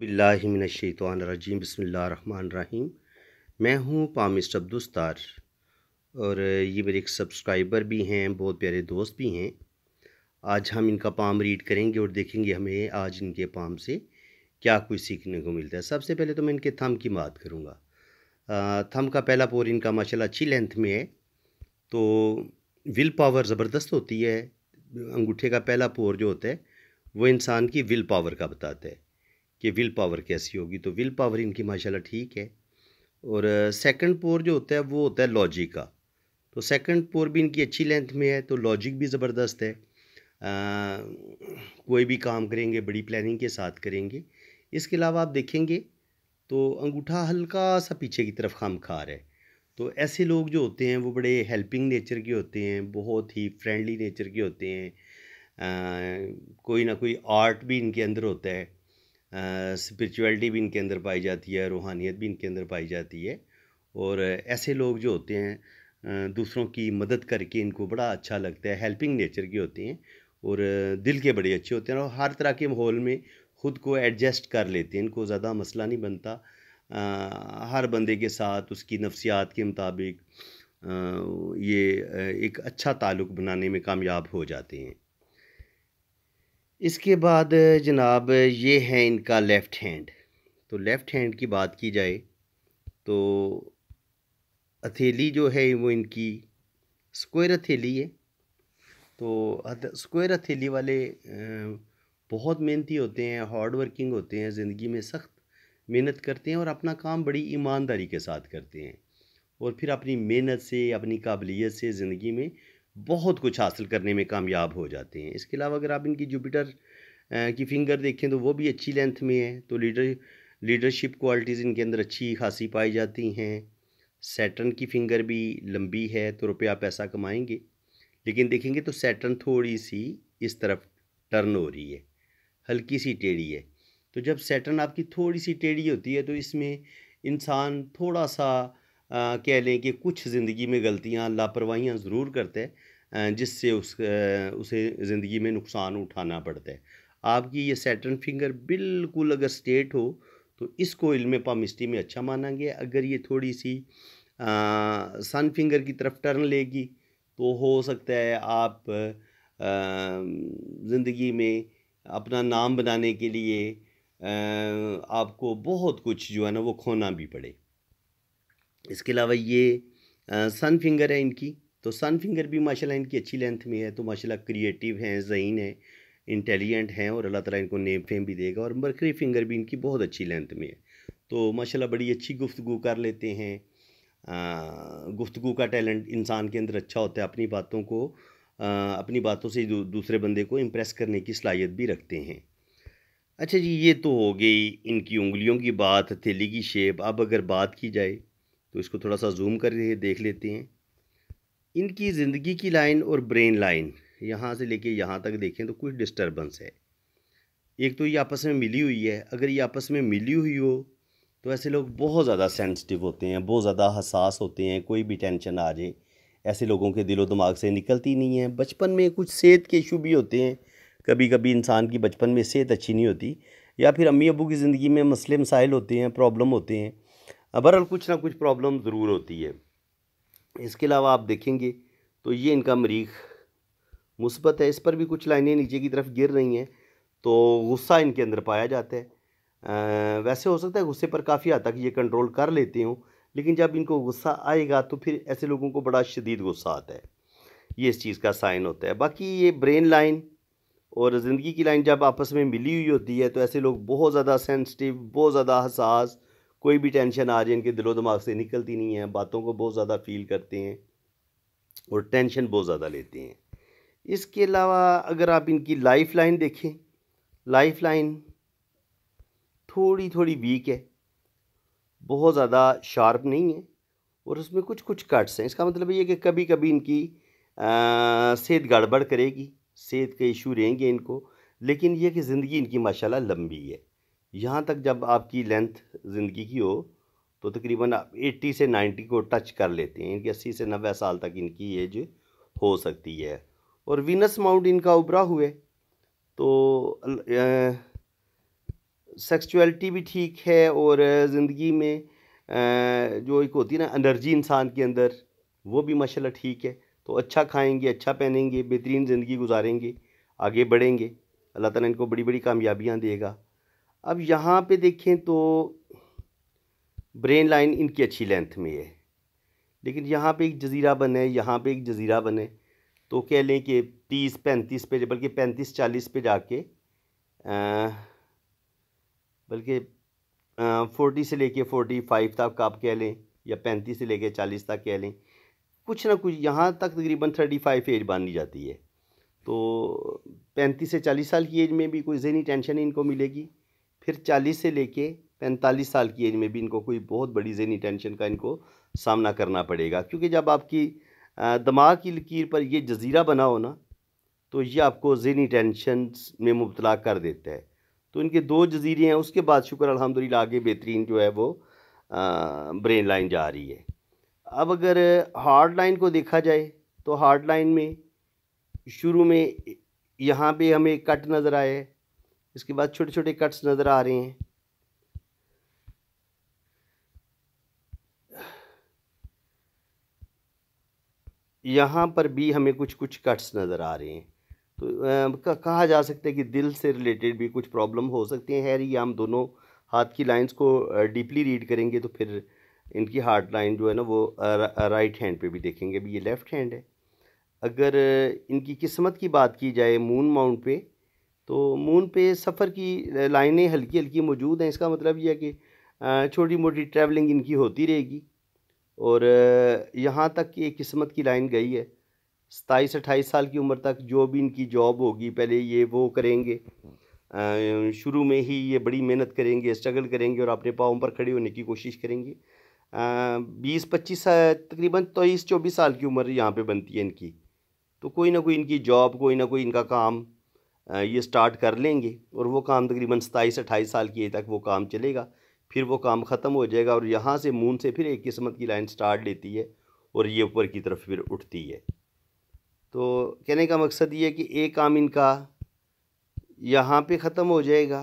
बिल्लाशैतवानरजीम बसमीम मैं हूँ पामिस्ट अब्दुस्तार और ये मेरे एक सब्सक्राइबर भी हैं बहुत प्यारे दोस्त भी हैं आज हम इनका पाम रीड करेंगे और देखेंगे हमें आज इनके पाम से क्या कुछ सीखने को मिलता है सबसे पहले तो मैं इनके थम की बात करूँगा थम का पहला पोर इनका माशा अच्छी लेंथ में है तो विल पावर ज़बरदस्त होती है अंगूठे का पहला पोर जो होता है वो इंसान की विल पावर का बताता है कि विल पावर कैसी होगी तो विल पावर इनकी माशाल्लाह ठीक है और सेकंड पोर जो होता है वो होता है लॉजिक का तो सेकंड पोर भी इनकी अच्छी लेंथ में है तो लॉजिक भी ज़बरदस्त है आ, कोई भी काम करेंगे बड़ी प्लानिंग के साथ करेंगे इसके अलावा आप देखेंगे तो अंगूठा हल्का सा पीछे की तरफ खाम खा रहा है तो ऐसे लोग जो होते हैं वो बड़े हेल्पिंग नेचर के होते हैं बहुत ही फ्रेंडली नेचर के होते हैं आ, कोई ना कोई आर्ट भी इनके अंदर होता है स्पिरिचुअलिटी भी इनके अंदर पाई जाती है रूहानियत भी इनके अंदर पाई जाती है और ऐसे लोग जो होते हैं दूसरों की मदद करके इनको बड़ा अच्छा लगता है हेल्पिंग नेचर के होते हैं और दिल के बड़े अच्छे होते हैं और हर तरह के माहौल में ख़ुद को एडजस्ट कर लेते हैं इनको ज़्यादा मसला नहीं बनता आ, हर बंदे के साथ उसकी नफ्सियात के मुताबिक ये एक अच्छा ताल्लुक़ बनाने में कामयाब हो जाते हैं इसके बाद जनाब ये है इनका लेफ़्ट हैंड तो लेफ़्ट हैंड की बात की जाए तो हथेली जो है वो इनकी स्क्वायर हथेली है तो स्क्वायर हथेली वाले बहुत मेहनती होते हैं हार्ड वर्किंग होते हैं ज़िंदगी में सख्त मेहनत करते हैं और अपना काम बड़ी ईमानदारी के साथ करते हैं और फिर अपनी मेहनत से अपनी काबिलियत से ज़िंदगी में बहुत कुछ हासिल करने में कामयाब हो जाते हैं इसके अलावा अगर आप इनकी जुपिटर की फिंगर देखें तो वो भी अच्छी लेंथ में है तो लीडर लीडरशिप क्वालिटीज़ इनके अंदर अच्छी खासी पाई जाती हैं सैटर्न की फिंगर भी लंबी है तो रुपया पैसा कमाएंगे लेकिन देखेंगे तो सैटर्न थोड़ी सी इस तरफ टर्न हो रही है हल्की सी टेढ़ी है तो जब सैटर्न आपकी थोड़ी सी टेढ़ी होती है तो इसमें इंसान थोड़ा सा कह लें कि कुछ ज़िंदगी में गलतियाँ लापरवाहियाँ ज़रूर करते हैं जिससे उस उसे ज़िंदगी में नुकसान उठाना पड़ता है आपकी ये सैटर्न फिंगर बिल्कुल अगर स्टेट हो तो इसको इल्म पामिस्टी में अच्छा माना गया अगर ये थोड़ी सी आ, सन फिंगर की तरफ टर्न लेगी तो हो सकता है आप ज़िंदगी में अपना नाम बनाने के लिए आ, आपको बहुत कुछ जो है ना वो खोना भी पड़े इसके अलावा ये सन फिंगर है इनकी तो सन फिंगर भी माशाल्लाह इनकी अच्छी लेंथ में है तो माशाल्लाह क्रिएटिव हैं जहीन है इंटेलिजेंट हैं और अल्लाह ताला इनको नेम फेम भी देगा और मरकरी फिंगर भी इनकी बहुत अच्छी लेंथ में है तो माशाल्लाह बड़ी अच्छी गुफ्तु कर लेते हैं गुफ्तगु का टैलेंट इंसान के अंदर अच्छा होता है अपनी बातों को आ, अपनी बातों से दू, दूसरे बंदे को इम्प्रेस करने की सलाहियत भी रखते हैं अच्छा जी ये तो हो गई इनकी उंगलियों की बात थैली की शेप अब अगर बात की जाए तो इसको थोड़ा सा जूम कर देख लेते हैं इनकी ज़िंदगी की लाइन और ब्रेन लाइन यहाँ से लेके यहाँ तक देखें तो कुछ डिस्टर्बेंस है एक तो ये आपस में मिली हुई है अगर ये आपस में मिली हुई हो तो ऐसे लोग बहुत ज़्यादा सेंसिटिव होते हैं बहुत ज़्यादा हसास होते हैं कोई भी टेंशन आ जाए ऐसे लोगों के दिलो दिमाग से निकलती नहीं है बचपन में कुछ सेहत के इशू भी होते हैं कभी कभी इंसान की बचपन में सेहत अच्छी नहीं होती या फिर अम्मी अबू की ज़िंदगी में मसले मसाइल होते हैं प्रॉब्लम होते हैं बहरहाल कुछ ना कुछ प्रॉब्लम ज़रूर होती है इसके अलावा आप देखेंगे तो ये इनका मरीख मुस्बत है इस पर भी कुछ लाइनें नीचे की तरफ गिर रही हैं तो गुस्सा इनके अंदर पाया जाता है आ, वैसे हो सकता है गुस्से पर काफ़ी हद तक ये कंट्रोल कर लेते हों लेकिन जब इनको गुस्सा आएगा तो फिर ऐसे लोगों को बड़ा शदीद गुस्सा आता है ये इस चीज़ का साइन होता है बाकी ये ब्रेन लाइन और ज़िंदगी की लाइन जब आपस में मिली हुई होती है तो ऐसे लोग बहुत ज़्यादा सेंसिटिव बहुत ज़्यादा हसास कोई भी टेंशन आ जाए इनके दिलो दिमाग से निकलती नहीं है बातों को बहुत ज़्यादा फील करते हैं और टेंशन बहुत ज़्यादा लेते हैं इसके अलावा अगर आप इनकी लाइफ लाइन देखें लाइफ लाइन थोड़ी थोड़ी वीक है बहुत ज़्यादा शार्प नहीं है और उसमें कुछ कुछ कट्स हैं इसका मतलब ये कि कभी कभी इनकी सेहत गड़बड़ करेगी सेहत के इशू रहेंगे इनको लेकिन यह कि ज़िंदगी इनकी माशाल्लाह लंबी है यहाँ तक जब आपकी लेंथ ज़िंदगी की हो तो तकरीबन आप एट्टी से नाइन्टी को टच कर लेते हैं इनकी अस्सी से नब्बे साल तक इनकी एज हो सकती है और विनस माउंट इनका उभरा हुए तो सेक्सुअलिटी भी ठीक है और ज़िंदगी में आ, जो एक होती है ना एनर्जी इंसान के अंदर वो भी माशाला ठीक है तो अच्छा खाएंगे अच्छा पहनेंगे बेहतरीन ज़िंदगी गुजारेंगे आगे बढ़ेंगे अल्लाह ताला इनको बड़ी बड़ी कामयाबियाँ देगा अब यहाँ पे देखें तो ब्रेन लाइन इनकी अच्छी लेंथ में है लेकिन यहाँ पे एक जजीरा बने यहाँ पे एक जजीरा बने तो कह लें कि तीस पैंतीस पे बल्कि पैंतीस चालीस पे जाके बल्कि फोर्टी से लेके फोर्टी फाइव तक आप कह लें या पैंतीस से लेके चालीस तक कह लें कुछ ना कुछ यहाँ तक तकरीबन थर्टी फाइव एज बांधी जाती है तो पैंतीस से चालीस साल की एज में भी कोई जहनी टेंशन इनको मिलेगी फिर चालीस से लेके पैंतालीस साल की एज में भी इनको कोई बहुत बड़ी जहनी टेंशन का इनको सामना करना पड़ेगा क्योंकि जब आपकी दिमाग की लकीर पर यह जजीरा बना हो ना तो ये आपको जहनी टेंशन में मुबतला कर देता है तो इनके दो जजीरे हैं उसके बाद शुक्र अलहमदिल्ला आगे बेहतरीन जो है वो ब्रेन लाइन जा रही है अब अगर हार्ड लाइन को देखा जाए तो हार्ड लाइन में शुरू में यहाँ पे हमें कट नज़र आए इसके बाद छोटे छोटे कट्स नज़र आ रहे हैं यहाँ पर भी हमें कुछ कुछ कट्स नज़र आ रहे हैं तो आ, कहा जा सकता है कि दिल से रिलेटेड भी कुछ प्रॉब्लम हो सकती है हैरी या हम दोनों हाथ की लाइंस को डीपली रीड करेंगे तो फिर इनकी हार्ट लाइन जो है ना वो राइट हैंड पे भी देखेंगे अभी ये लेफ़्ट हैंड है अगर इनकी किस्मत की बात की जाए मून माउंट पे तो मून पे सफ़र की लाइनें हल्की हल्की मौजूद हैं इसका मतलब यह है कि छोटी मोटी ट्रैवलिंग इनकी होती रहेगी और यहाँ तक कि किस्मत की लाइन गई है सताईस अट्ठाईस साल की उम्र तक जो भी इनकी जॉब होगी पहले ये वो करेंगे शुरू में ही ये बड़ी मेहनत करेंगे स्ट्रगल करेंगे और अपने पाँव पर खड़े होने की कोशिश करेंगे बीस पच्चीस तकरीबन तेईस चौबीस साल की उम्र यहाँ पे बनती है इनकी तो कोई ना कोई इनकी जॉब कोई ना कोई इनका काम ये स्टार्ट कर लेंगे और वो काम तकरीबन सताईस अट्ठाईस साल की तक वो काम चलेगा फिर वो काम ख़त्म हो जाएगा और यहाँ से मून से फिर एक किस्मत की लाइन स्टार्ट लेती है और ये ऊपर की तरफ फिर उठती है तो कहने का मकसद ये है कि एक काम इनका यहाँ पे ख़त्म हो जाएगा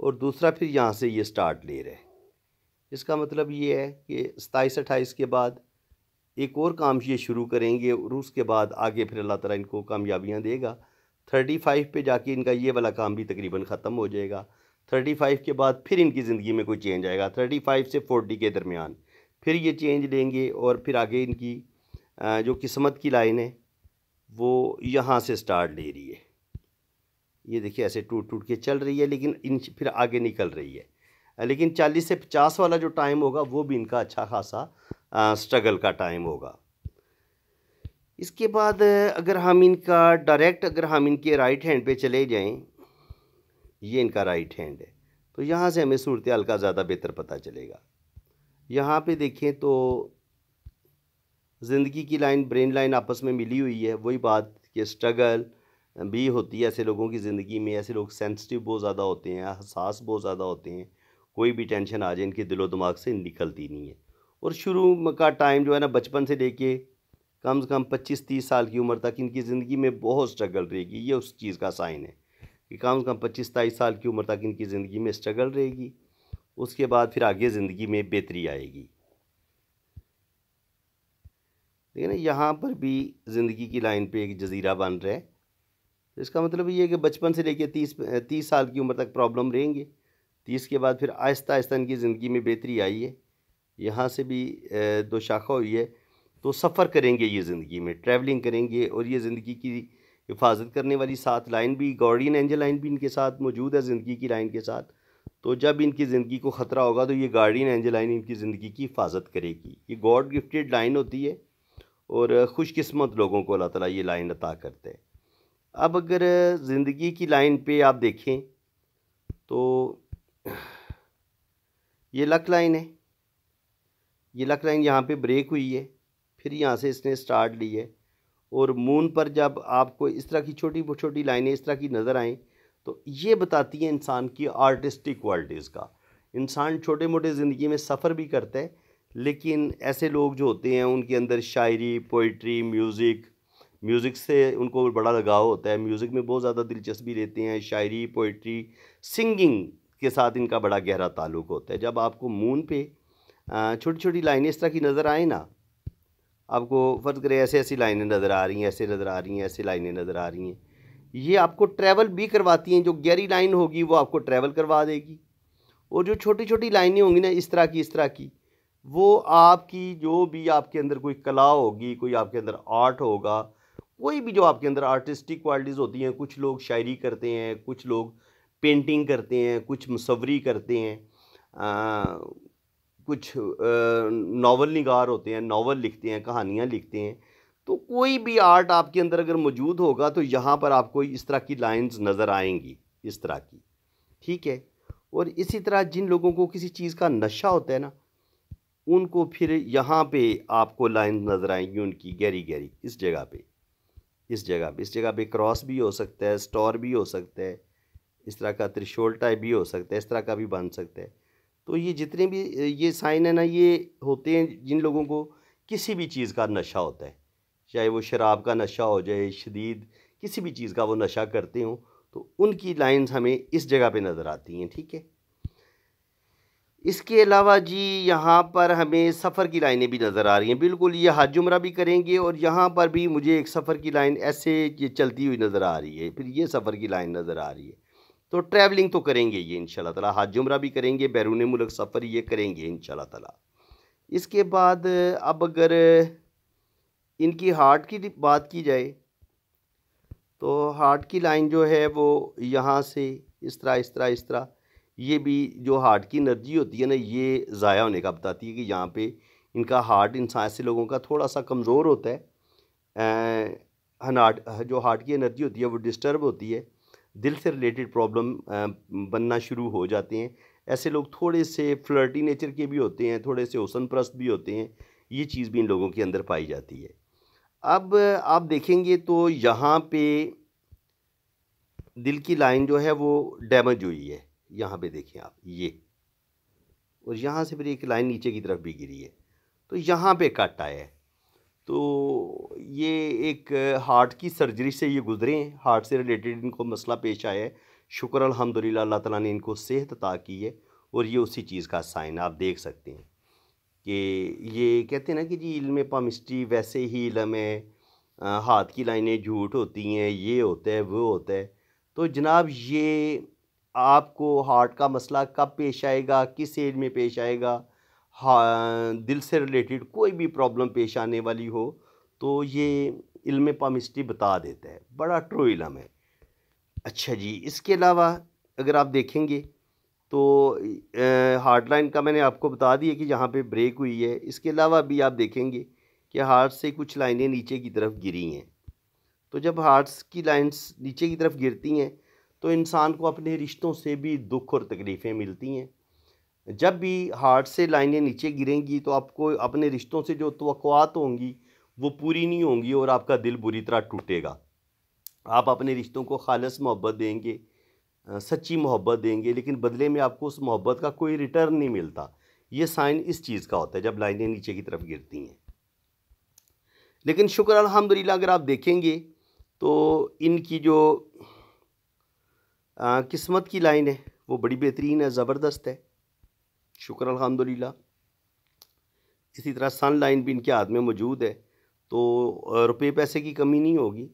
और दूसरा फिर यहाँ से ये स्टार्ट ले रहे इसका मतलब ये है कि सताईस अट्ठाईस के बाद एक और काम ये शुरू करेंगे और उसके बाद आगे फिर अल्लाह ताला इनको कामयाबियाँ देगा थर्टी फाइव पर जाके इनका ये वाला काम भी तकरीबन ख़त्म हो जाएगा थर्टी फाइव के बाद फिर इनकी ज़िंदगी में कोई चेंज आएगा थर्टी फाइव से फोर्टी के दरमियान फिर ये चेंज लेंगे और फिर आगे इनकी जो किस्मत की लाइन है वो यहाँ से स्टार्ट ले रही है ये देखिए ऐसे टूट टूट के चल रही है लेकिन इन फिर आगे निकल रही है लेकिन चालीस से पचास वाला जो टाइम होगा वो भी इनका अच्छा खासा स्ट्रगल का टाइम होगा इसके बाद अगर हम इनका डायरेक्ट अगर हम इनके राइट हैंड पे चले जाएं ये इनका राइट हैंड है तो यहाँ से हमें सूरत हाल का ज़्यादा बेहतर पता चलेगा यहाँ पे देखें तो ज़िंदगी की लाइन ब्रेन लाइन आपस में मिली हुई है वही बात कि स्ट्रगल भी होती है ऐसे लोगों की ज़िंदगी में ऐसे लोग सेंसिटिव बहुत ज़्यादा होते हैं हसास बहुत ज़्यादा होते हैं कोई भी टेंशन आ जाए इनके दिलो दिमाग से निकलती नहीं है और शुरू का टाइम जो है ना बचपन से लेके कम से कम 25-30 साल की उम्र तक इनकी ज़िंदगी में बहुत स्ट्रगल रहेगी ये उस चीज़ का साइन है कि कम से कम पच्चीस तेईस साल की उम्र तक इनकी ज़िंदगी में स्ट्रगल रहेगी उसके बाद फिर आगे ज़िंदगी में बेहतरी आएगी लेकिन यहाँ पर भी ज़िंदगी की लाइन पे एक जजीरा बन रहा है तो इसका मतलब ये है कि बचपन से लेके तीस तीस साल की उम्र तक प्रॉब्लम रहेंगे तीस के बाद फिर आहिस्ता आहिस्ता इनकी ज़िंदगी में बेहतरी आई है यहाँ से भी दो शाखा हुई है तो सफ़र करेंगे ये ज़िंदगी में ट्रैवलिंग करेंगे और ये ज़िंदगी की हिफाजत करने वाली सात लाइन भी गार्डियन एंजल लाइन भी इनके साथ मौजूद है ज़िंदगी की लाइन के साथ तो जब इनकी ज़िंदगी को ख़तरा होगा तो ये गार्डियन एंजल लाइन इनकी ज़िंदगी की हिफाजत करेगी ये गॉड गिफ्टेड लाइन होती है और खुशकस्मत लोगों को अल्लाह ताला ये लाइन अता करते हैं अब अगर ज़िंदगी की लाइन पे आप देखें तो ये लक लाइन है ये लक लाइन यहाँ पे ब्रेक हुई है फिर यहाँ से इसने स्टार्ट ली है और मून पर जब आपको इस तरह की छोटी छोटी लाइनें इस तरह की नज़र आएँ तो ये बताती हैं इंसान की आर्टिस्टिक क्वालिटीज़ का इंसान छोटे मोटे ज़िंदगी में सफ़र भी करता है लेकिन ऐसे लोग जो होते हैं उनके अंदर शायरी पोइट्री म्यूज़िक म्यूज़िक से उनको बड़ा लगाव होता है म्यूज़िक में बहुत ज़्यादा दिलचस्पी लेते हैं शायरी पोइट्री सिंगिंग के साथ इनका बड़ा गहरा ताल्लुक़ होता है जब आपको मून पे छोटी छोटी लाइनें इस तरह की नज़र आए ना आपको फ़र्ज़ करें ऐसे ऐसी लाइनें नज़र आ रही हैं ऐसे नज़र आ रही हैं ऐसी लाइनें नज़र आ रही हैं ये आपको ट्रैवल भी करवाती हैं जो गहरी लाइन होगी वो आपको ट्रैवल करवा देगी और जो छोटी छोटी लाइनें होंगी ना इस तरह की इस तरह की वो आपकी जो भी आपके अंदर कोई कला होगी कोई आपके अंदर आर्ट होगा कोई भी जो आपके अंदर आर्टिस्टिक क्वालिटीज़ होती हैं कुछ लोग शायरी करते हैं कुछ लोग पेंटिंग करते हैं कुछ मसवरी करते हैं आ, कुछ नावल निगार होते हैं नावल लिखते हैं कहानियाँ लिखते हैं तो कोई भी आर्ट आपके अंदर अगर मौजूद होगा तो यहाँ पर आपको इस तरह की लाइंस नज़र आएंगी इस तरह की ठीक है और इसी तरह जिन लोगों को किसी चीज़ का नशा होता है ना उनको फिर यहाँ पे आपको लाइन नज़र आएंगी उनकी गहरी गहरी इस जगह पे इस जगह पे इस जगह पे क्रॉस भी हो सकता है स्टोर भी हो सकता है इस तरह का त्रिशोल टाइप भी हो सकता है इस तरह का भी बन सकता है तो ये जितने भी ये साइन है ना ये होते हैं जिन लोगों को किसी भी चीज़ का नशा होता है चाहे वो शराब का नशा हो जाए शदीद किसी भी चीज़ का वो नशा करते हों तो उनकी लाइन्स हमें इस जगह पर नज़र आती हैं ठीक है इसके अलावा जी यहाँ पर हमें सफ़र की लाइनें भी नज़र आ रही हैं बिल्कुल ये हज जुमरा भी करेंगे और यहाँ पर भी मुझे एक सफ़र की लाइन ऐसे चलती हुई नज़र आ रही है फिर ये सफ़र की लाइन नज़र आ रही है तो ट्रैवलिंग तो करेंगे ये इन तला हाथ जुमरा भी करेंगे बैरून मुल्क सफ़र ये करेंगे इन तला इसके बाद अब अगर इनकी हार्ट की बात की जाए तो हार्ट की लाइन जो है वो यहाँ से इस तरह इस तरह इस तरह ये भी जो हार्ट की एनर्जी होती है ना ये ज़ाया होने का बताती है कि यहाँ पे इनका हार्ट इंसान से लोगों का थोड़ा सा कमज़ोर होता है हनाट जो हार्ट की एनर्जी होती है वो डिस्टर्ब होती है दिल से रिलेटेड प्रॉब्लम बनना शुरू हो जाते हैं ऐसे लोग थोड़े से फ्लर्टी नेचर के भी होते हैं थोड़े से हुसन प्रस्त भी होते हैं ये चीज़ भी इन लोगों के अंदर पाई जाती है अब आप देखेंगे तो यहाँ पे दिल की लाइन जो है वो डैमेज हुई है यहाँ पे देखें आप ये और यहाँ से फिर एक लाइन नीचे की तरफ भी गिरी है तो यहाँ पे कट आया है तो ये एक हार्ट की सर्जरी से ये गुजरे हैं हार्ट से रिलेटेड इनको मसला पेश आया है शुक्र अलहमदिल्ला अल्लाह तला ने इनको सेहत अता की है और ये उसी चीज़ का साइन आप देख सकते हैं कि ये कहते हैं ना कि जी इलम पामिस्ट्री वैसे ही इलम है हाथ की लाइनें झूठ होती हैं ये होता है वो होता है तो जनाब ये आपको हार्ट का मसला कब पेश आएगा किस एज में पेश आएगा हाँ, दिल से रिलेटेड कोई भी प्रॉब्लम पेश आने वाली हो तो ये इल्म पामिस्ट्री बता देता है बड़ा ट्रू इलम है अच्छा जी इसके अलावा अगर आप देखेंगे तो हार्ट लाइन का मैंने आपको बता दिया कि जहाँ पे ब्रेक हुई है इसके अलावा भी आप देखेंगे कि हार्ट से कुछ लाइनें नीचे की तरफ गिरी हैं तो जब हार्ट्स की लाइंस नीचे की तरफ गिरती हैं तो इंसान को अपने रिश्तों से भी दुख और तकलीफ़ें मिलती हैं जब भी हार्ट से लाइनें नीचे गिरेंगी तो आपको अपने रिश्तों से जो तोक़ात होंगी वो पूरी नहीं होंगी और आपका दिल बुरी तरह टूटेगा आप अपने रिश्तों को खालस मोहब्बत देंगे सच्ची मोहब्बत देंगे लेकिन बदले में आपको उस मोहब्बत का कोई रिटर्न नहीं मिलता ये साइन इस चीज़ का होता है जब लाइनें नीचे की तरफ गिरती हैं लेकिन शुक्र अलहमदिल्ला अगर आप देखेंगे तो इनकी जो आ, किस्मत की लाइन है वो बड़ी बेहतरीन है ज़बरदस्त है शुक्र अलहमदिल्ला इसी तरह सन लाइन भी इनके हाथ में मौजूद है तो रुपये पैसे की कमी नहीं होगी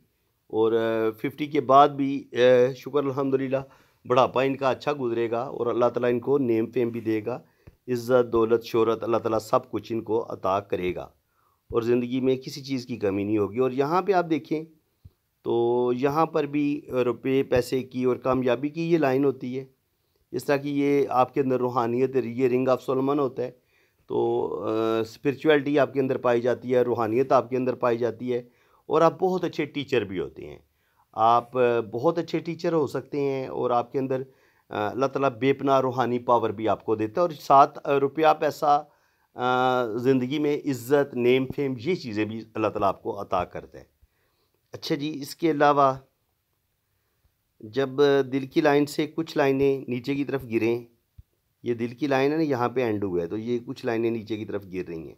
और फिफ्टी के बाद भी शुक्र अलहमदिल्ला बढ़ापा इनका अच्छा गुजरेगा और अल्लाह ताला इनको नेम फेम भी देगा इज़्ज़त दौलत शहरत अल्लाह ताला सब कुछ इनको अता करेगा और ज़िंदगी में किसी चीज़ की कमी नहीं होगी और यहाँ पे आप देखें तो यहाँ पर भी रुपये पैसे की और कामयाबी की ये लाइन होती है जिस तरह कि ये आपके अंदर रूहानियत ये रिंग ऑफ सोलमन होता है तो स्पिरिचुअलिटी आपके अंदर पाई जाती है रूहानियत आपके अंदर पाई जाती है और आप बहुत अच्छे टीचर भी होते हैं आप बहुत अच्छे टीचर हो सकते हैं और आपके अंदर अल्लाह तला बेपना रूहानी पावर भी आपको देता है और सात रुपया पैसा ज़िंदगी में इज़्ज़त नेम फेम ये चीज़ें भी अल्लाह तला आपको अता करते हैं अच्छा जी इसके अलावा जब दिल की लाइन से कुछ लाइनें नीचे की तरफ गिरें ये दिल की लाइन है ना यहाँ पे एंड हुआ है तो ये कुछ लाइनें नीचे की तरफ गिर रही हैं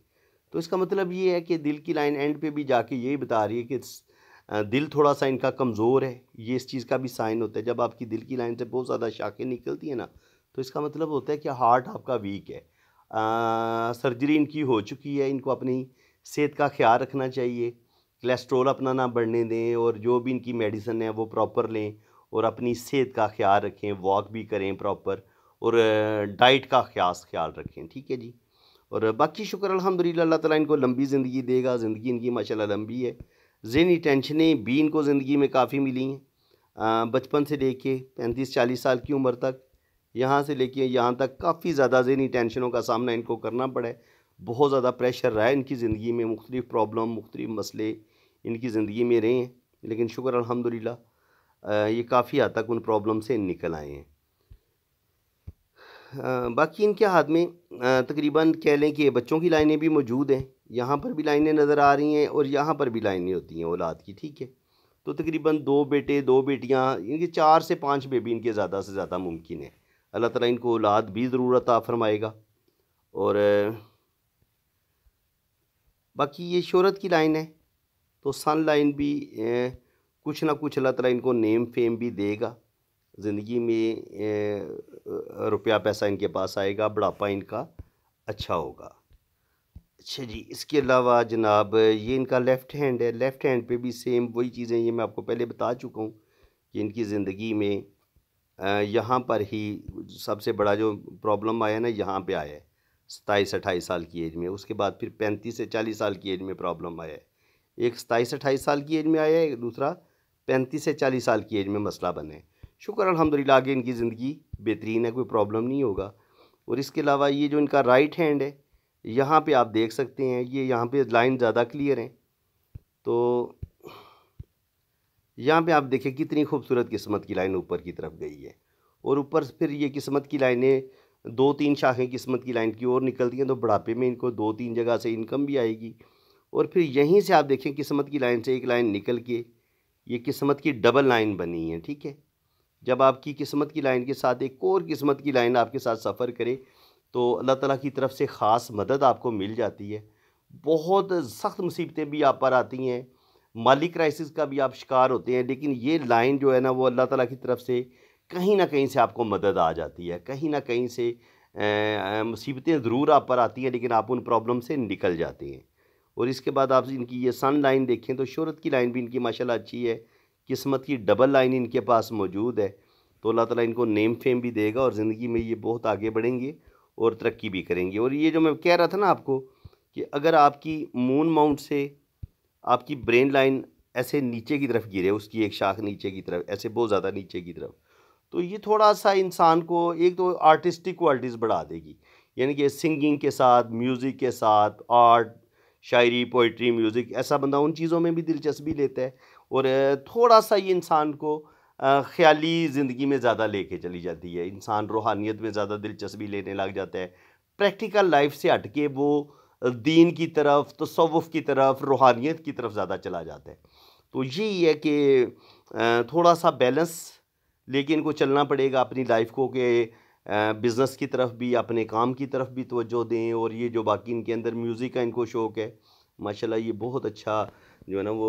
तो इसका मतलब ये है कि दिल की लाइन एंड पे भी जाके यही बता रही है कि दिल थोड़ा सा इनका कमज़ोर है ये इस चीज़ का भी साइन होता है जब आपकी दिल की लाइन से बहुत ज़्यादा शाखें निकलती हैं ना तो इसका मतलब होता है कि हार्ट आपका वीक है आ, सर्जरी इनकी हो चुकी है इनको अपनी सेहत का ख्याल रखना चाहिए कोलेस्ट्रोल अपना ना बढ़ने दें और जो भी इनकी मेडिसिन है वो प्रॉपर लें और अपनी सेहत का ख्याल रखें वॉक भी करें प्रॉपर और डाइट का खास ख्याल रखें ठीक है जी और बाकी शुक्र अलहमदिल्ला अल्लाह ताला इनको लंबी ज़िंदगी देगा ज़िंदगी इनकी माशाल्लाह लंबी है जहनी टेंशनें भी इनको ज़िंदगी में काफ़ी मिली हैं बचपन से लेके पैंतीस चालीस साल की उम्र तक यहाँ से लेके यहाँ तक काफ़ी ज़्यादा जहनी टेंशनों का सामना इनको करना पड़ा है बहुत ज़्यादा प्रेशर रहा है इनकी ज़िंदगी में मुख्तलिफ़ प्रॉब्लम मुख्तलिफ़ मसले इनकी ज़िंदगी में रहे हैं लेकिन शुक्र अलहमदिल्ला ये काफ़ी हद तक उन प्रॉब्लम से निकल आए हैं बाकी इनके हाथ में तकरीबन कह लें कि बच्चों की लाइनें भी मौजूद हैं यहाँ पर भी लाइनें नज़र आ रही हैं और यहाँ पर भी लाइनें होती हैं औलाद की ठीक है तो तकरीबन दो बेटे दो बेटियाँ इनके चार से पाँच बेबी इनके ज़्यादा से ज़्यादा मुमकिन है अल्लाह ताला इनको औलाद भी ज़रूरत आ फरमाएगा और बाकी ये शहरत की लाइन है तो सन लाइन भी कुछ ना कुछ अल्लाह ताला इनको नेम फेम भी देगा ज़िंदगी में रुपया पैसा इनके पास आएगा बढ़ापा इनका अच्छा होगा अच्छा जी इसके अलावा जनाब ये इनका लेफ़्ट हैंड है लेफ़्ट हैंड पे भी सेम वही चीज़ें ये मैं आपको पहले बता चुका हूँ कि इनकी ज़िंदगी में यहाँ पर ही सबसे बड़ा जो प्रॉब्लम आया ना यहाँ पे आया है सताईस अट्ठाईस साल की एज में उसके बाद फिर पैंतीस से चालीस साल की एज में प्रॉब्लम आया है एक सताईस अट्ठाईस साल की एज में आया है दूसरा पैंतीस से चालीस साल की एज में मसला बने शुक्र अलहमदिल्ला आगे इनकी ज़िंदगी बेहतरीन है कोई प्रॉब्लम नहीं होगा और इसके अलावा ये जो इनका राइट हैंड है यहाँ पे आप देख सकते हैं ये यहाँ पे लाइन ज़्यादा क्लियर हैं तो यहाँ पे आप देखें कितनी खूबसूरत किस्मत की लाइन ऊपर की तरफ गई है और ऊपर फिर ये किस्मत की लाइनें दो तीन शाखें किस्मत की लाइन की ओर निकलती हैं तो बुढ़ापे में इनको दो तीन जगह से इनकम भी आएगी और फिर यहीं से आप देखें किस्मत की लाइन से एक लाइन निकल के ये किस्मत की डबल लाइन बनी है ठीक है जब आपकी किस्मत की लाइन के साथ एक और किस्मत की लाइन आपके साथ सफ़र करे तो अल्लाह ताला की तरफ से ख़ास मदद आपको मिल जाती है बहुत सख्त मुसीबतें भी आप पर आती हैं माली क्राइसिस का भी आप शिकार होते हैं लेकिन ये लाइन जो है ना वो अल्लाह ताला की तरफ से कहीं ना कहीं से आपको मदद आ जाती है कहीं ना कहीं से मुसीबतें ज़रूर आप पर आती हैं लेकिन आप उन प्रॉब्लम से निकल जाते हैं और इसके बाद आप इनकी ये सन लाइन देखें तो शहरत की लाइन भी इनकी माशाल्लाह अच्छी है किस्मत की डबल लाइन इनके पास मौजूद है तो अल्लाह ताला इनको नेम फेम भी देगा और ज़िंदगी में ये बहुत आगे बढ़ेंगे और तरक्की भी करेंगे और ये जो मैं कह रहा था ना आपको कि अगर आपकी मून माउंट से आपकी ब्रेन लाइन ऐसे नीचे की तरफ गिरे उसकी एक शाख नीचे की तरफ ऐसे बहुत ज़्यादा नीचे की तरफ तो ये थोड़ा सा इंसान को एक तो आर्टिस्टिक क्वालिटीज़ बढ़ा देगी यानी कि सिंगिंग के साथ म्यूज़िक के साथ आर्ट शायरी पोइट्री म्यूज़िक ऐसा बंदा उन चीज़ों में भी दिलचस्पी लेता है और थोड़ा सा ये इंसान को ख्याली ज़िंदगी में ज़्यादा लेके चली जाती है इंसान रूहानियत में ज़्यादा दिलचस्पी लेने लग जाता है प्रैक्टिकल लाइफ से हट के वो दीन की तरफ तसवुफ़ की तरफ रूहानियत की तरफ ज़्यादा चला जाता है तो यही है कि थोड़ा सा बैलेंस लेकिन इनको चलना पड़ेगा अपनी लाइफ को कि बिज़नेस की तरफ भी अपने काम की तरफ भी तोज्जो दें और ये जो बाकी इनके अंदर म्यूज़िक का इनको शौक़ है माशाल्लाह ये बहुत अच्छा जो है ना वो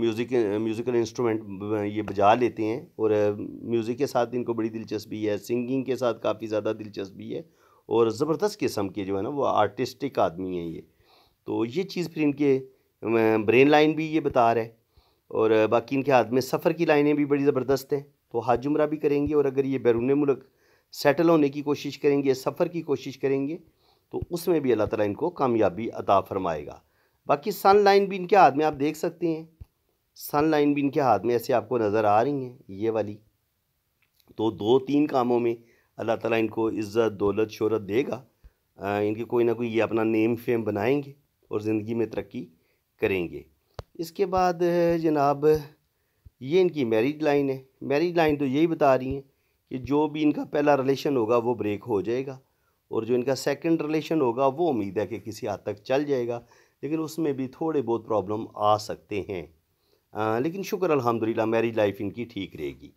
म्यूज़िक म्यूज़िकल इंस्ट्रूमेंट ये बजा लेते हैं और म्यूज़िक के साथ इनको बड़ी दिलचस्पी है सिंगिंग के साथ काफ़ी ज़्यादा दिलचस्पी है और ज़बरदस्त किस्म के जो है ना वो आर्टिस्टिक आदमी हैं ये तो ये चीज़ फिर इनके ब्रेन लाइन भी ये बता रहा है और बाकी इनके हाथ में सफ़र की लाइनें भी बड़ी ज़बरदस्त हैं तो हाथ जुमरा भी करेंगे और अगर ये बैरून मुल्क सेटल होने की कोशिश करेंगे सफ़र की कोशिश करेंगे तो उसमें भी अल्लाह ताला इनको कामयाबी अता फरमाएगा बाकी सन लाइन भी इनके हाथ में आप देख सकते हैं सन लाइन भी इनके हाथ में ऐसे आपको नज़र आ रही हैं ये वाली तो दो तीन कामों में अल्लाह ताला इनको इज़्ज़त दौलत शहरत देगा इनके कोई ना कोई ये अपना नेम फेम बनाएंगे और ज़िंदगी में तरक्की करेंगे इसके बाद जनाब ये इनकी मैरिज लाइन है मैरिज लाइन तो यही बता रही हैं कि जो भी इनका पहला रिलेशन होगा वो ब्रेक हो जाएगा और जो इनका सेकंड रिलेशन होगा वो उम्मीद है कि किसी हद तक चल जाएगा लेकिन उसमें भी थोड़े बहुत प्रॉब्लम आ सकते हैं आ, लेकिन शुक्र अल्हम्दुलिल्लाह मेरी लाइफ इनकी ठीक रहेगी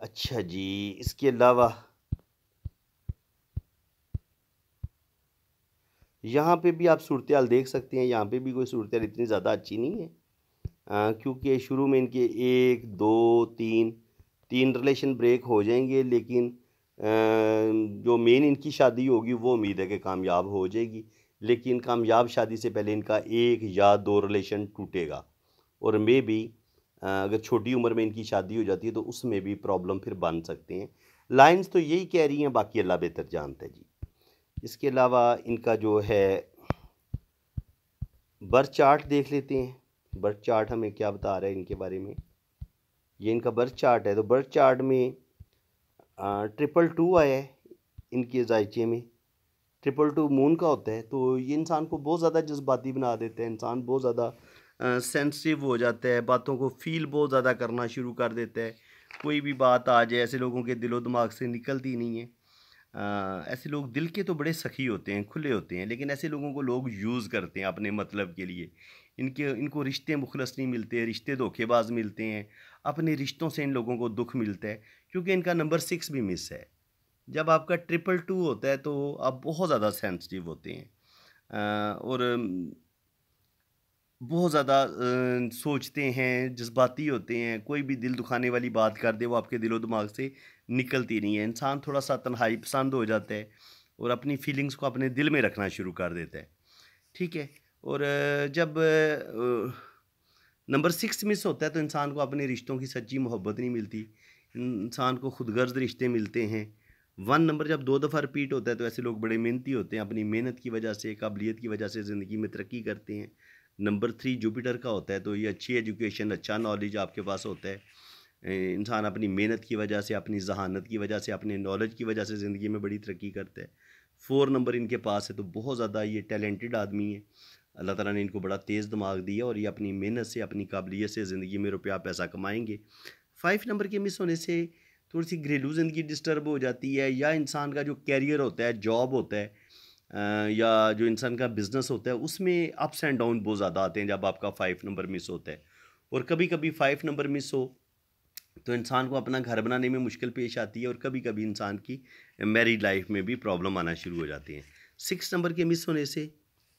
अच्छा जी इसके अलावा यहाँ पे भी आप सूरत हाल देख सकते हैं यहाँ पे भी कोई सूरत इतनी ज़्यादा अच्छी नहीं है क्योंकि शुरू में इनके एक दो तीन तीन रिलेशन ब्रेक हो जाएंगे लेकिन जो मेन इनकी शादी होगी वो उम्मीद है कि कामयाब हो जाएगी लेकिन कामयाब शादी से पहले इनका एक या दो रिलेशन टूटेगा और मे भी अगर छोटी उम्र में इनकी शादी हो जाती है तो उसमें भी प्रॉब्लम फिर बन सकते हैं लाइंस तो यही कह रही हैं बाकी अल्लाह बेहतर जानता जी इसके अलावा इनका जो है बर्थ चार्ट देख लेते हैं बर्थ चार्ट हमें क्या बता रहा है इनके बारे में ये इनका बर्थ चार्ट है तो बर्थ चार्ट में आ, ट्रिपल टू आया है इनके जायचे में ट्रिपल टू मून का होता है तो ये इंसान को बहुत ज़्यादा जज्बाती बना देते हैं इंसान बहुत ज़्यादा सेंसिटिव हो जाता है बातों को फील बहुत ज़्यादा करना शुरू कर देता है कोई भी बात आ जाए ऐसे लोगों के दिलो दिमाग से निकलती नहीं है ऐसे लोग दिल के तो बड़े सखी होते हैं खुले होते हैं लेकिन ऐसे लोगों को लोग यूज़ करते हैं अपने मतलब के लिए इनके इनको रिश्ते मुखलस नहीं मिलते रिश्ते धोखेबाज मिलते हैं अपने रिश्तों से इन लोगों को दुख मिलता है क्योंकि इनका नंबर सिक्स भी मिस है जब आपका ट्रिपल टू होता है तो आप बहुत ज़्यादा सेंसिटिव होते हैं और बहुत ज़्यादा सोचते हैं जज्बाती होते हैं कोई भी दिल दुखाने वाली बात कर दे वो आपके दिलो दिमाग से निकलती नहीं है इंसान थोड़ा सा तनहाई पसंद हो जाता है और अपनी फीलिंग्स को अपने दिल में रखना शुरू कर देता है ठीक है और जब नंबर सिक्स मिस होता है तो इंसान को अपने रिश्तों की सच्ची मोहब्बत नहीं मिलती इंसान को खुदगर्ज रिश्ते मिलते हैं वन नंबर जब दो दफ़ा रिपीट होता है तो ऐसे लोग बड़े मेहनती होते हैं अपनी मेहनत की वजह से काबिलियत की वजह से ज़िंदगी में तरक्की करते हैं नंबर थ्री जुपिटर का होता है तो ये अच्छी एजुकेशन अच्छा नॉलेज आपके पास होता है इंसान अपनी मेहनत की वजह से अपनी जहानत की वजह से अपने नॉलेज की वजह से ज़िंदगी में बड़ी तरक्की करता है फ़ोर नंबर इनके पास है तो बहुत ज़्यादा ये टैलेंटेड आदमी है अल्लाह ताला ने इनको बड़ा तेज़ दिमाग दिया और ये अपनी मेहनत से अपनी काबिलियत से ज़िंदगी में रुपया पैसा कमाएंगे फ़ाइव नंबर के मिस होने से थोड़ी सी घरेलू ज़िंदगी डिस्टर्ब हो जाती है या इंसान का जो कैरियर होता है जॉब होता है या जो इंसान का बिज़नेस होता है उसमें अप्स एंड डाउन बहुत ज़्यादा आते हैं जब आपका फ़ाइव नंबर मिस होता है और कभी कभी फ़ाइव नंबर मिस हो तो इंसान को अपना घर बनाने में मुश्किल पेश आती है और कभी कभी इंसान की मैरिड लाइफ में भी प्रॉब्लम आना शुरू हो जाती है सिक्स नंबर के मिस होने से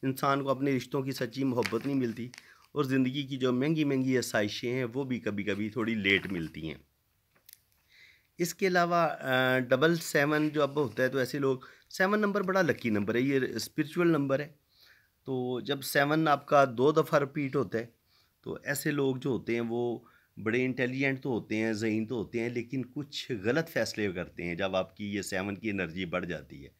इंसान को अपने रिश्तों की सच्ची मोहब्बत नहीं मिलती और ज़िंदगी की जो महंगी महंगी आसाइशें हैं वो भी कभी कभी थोड़ी लेट मिलती हैं इसके अलावा डबल सेवन जो अब होता है तो ऐसे लोग सेवन नंबर बड़ा लकी नंबर है ये स्पिरिचुअल नंबर है तो जब सेवन आपका दो दफ़ा रिपीट होता है तो ऐसे लोग जो होते हैं वो बड़े इंटेलिजेंट तो होते हैं जहीन तो होते हैं लेकिन कुछ गलत फैसले करते हैं जब आपकी ये सेवन की एनर्जी बढ़ जाती है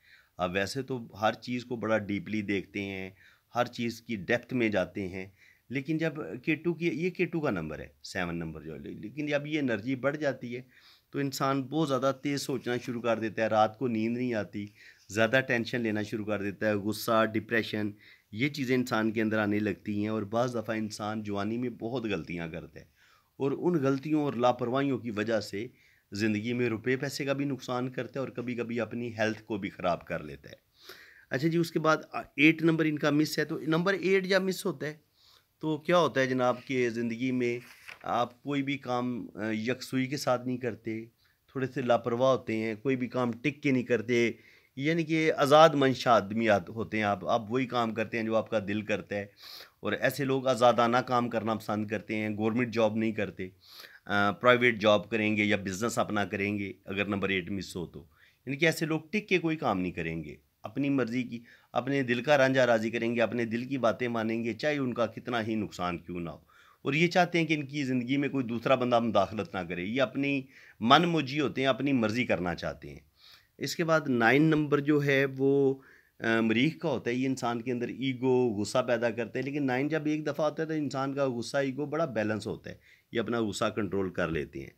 अब वैसे तो हर चीज़ को बड़ा डीपली देखते हैं हर चीज़ की डेप्थ में जाते हैं लेकिन जब के टू की ये के टू का नंबर है सेवन नंबर जो है लेकिन जब ये एनर्जी बढ़ जाती है तो इंसान बहुत ज़्यादा तेज़ सोचना शुरू कर देता है रात को नींद नहीं आती ज़्यादा टेंशन लेना शुरू कर देता है गुस्सा डिप्रेशन ये चीज़ें इंसान के अंदर आने लगती हैं और बज़ दफ़ा इंसान जवानी में बहुत गलतियाँ करता है और उन गलतियों और लापरवाहियों की वजह से ज़िंदगी में रुपये पैसे का भी नुकसान करता है और कभी कभी अपनी हेल्थ को भी ख़राब कर लेता है अच्छा जी उसके बाद एट नंबर इनका मिस है तो नंबर एट जब मिस होता है तो क्या होता है जनाब कि ज़िंदगी में आप कोई भी काम यकसुई के साथ नहीं करते थोड़े से लापरवाह होते हैं कोई भी काम टिक के नहीं करते यानी कि आज़ाद मंशा आदमी होते हैं आप आप वही काम करते हैं जो आपका दिल करता है और ऐसे लोग आज़ादाना काम करना पसंद करते हैं गवर्नमेंट जॉब नहीं करते प्राइवेट जॉब करेंगे या बिज़नेस अपना करेंगे अगर नंबर एट मिस हो तो यानी कि ऐसे लोग टिक के कोई काम नहीं करेंगे अपनी मर्ज़ी की अपने दिल का रांझा राजी करेंगे अपने दिल की बातें मानेंगे चाहे उनका कितना ही नुकसान क्यों ना हो और ये चाहते हैं कि इनकी ज़िंदगी में कोई दूसरा बंदा मुदाखलत ना करे ये अपनी मन मुजी होते हैं अपनी मर्ज़ी करना चाहते हैं इसके बाद नाइन नंबर जो है वो मरीख का होता है ये इंसान के अंदर ईगो गुस्सा पैदा करते हैं लेकिन नाइन जब एक दफ़ा आता है तो इंसान का गुस्सा ईगो बड़ा बैलेंस होता है ये अपना गुस्सा कंट्रोल कर लेती हैं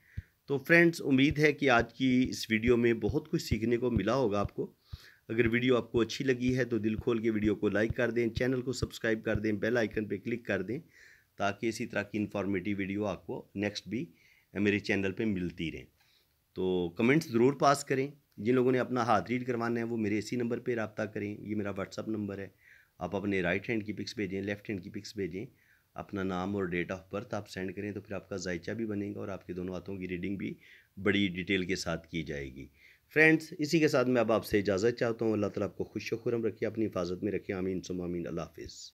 तो फ्रेंड्स उम्मीद है कि आज की इस वीडियो में बहुत कुछ सीखने को मिला होगा आपको अगर वीडियो आपको अच्छी लगी है तो दिल खोल के वीडियो को लाइक कर दें चैनल को सब्सक्राइब कर दें बेल आइकन पर क्लिक कर दें ताकि इसी तरह की इन्फॉर्मेटिव वीडियो आपको नेक्स्ट भी मेरे चैनल पर मिलती रहें तो कमेंट्स ज़रूर पास करें जिन लोगों ने अपना हाथ रीड करवाना है वो मेरे इसी नंबर पर रबता करें ये मेरा व्हाट्सअप नंबर है आप अपने राइट हैंड की पिक्स भेजें लेफ़्ट हैंड की पिक्स भेजें अपना नाम और डेट ऑफ बर्थ आप सेंड करें तो फिर आपका जायचा भी बनेगा और आपके दोनों हाथों की रीडिंग भी बड़ी डिटेल के साथ की जाएगी फ्रेंड्स इसी के साथ मैं अब आपसे इजाज़त चाहता हूँ अल्लाह ताला आपको खुश खुरम रखिए अपनी हिफाजत में रखिए आमीन सुमामीन अल्लाह हाफिज़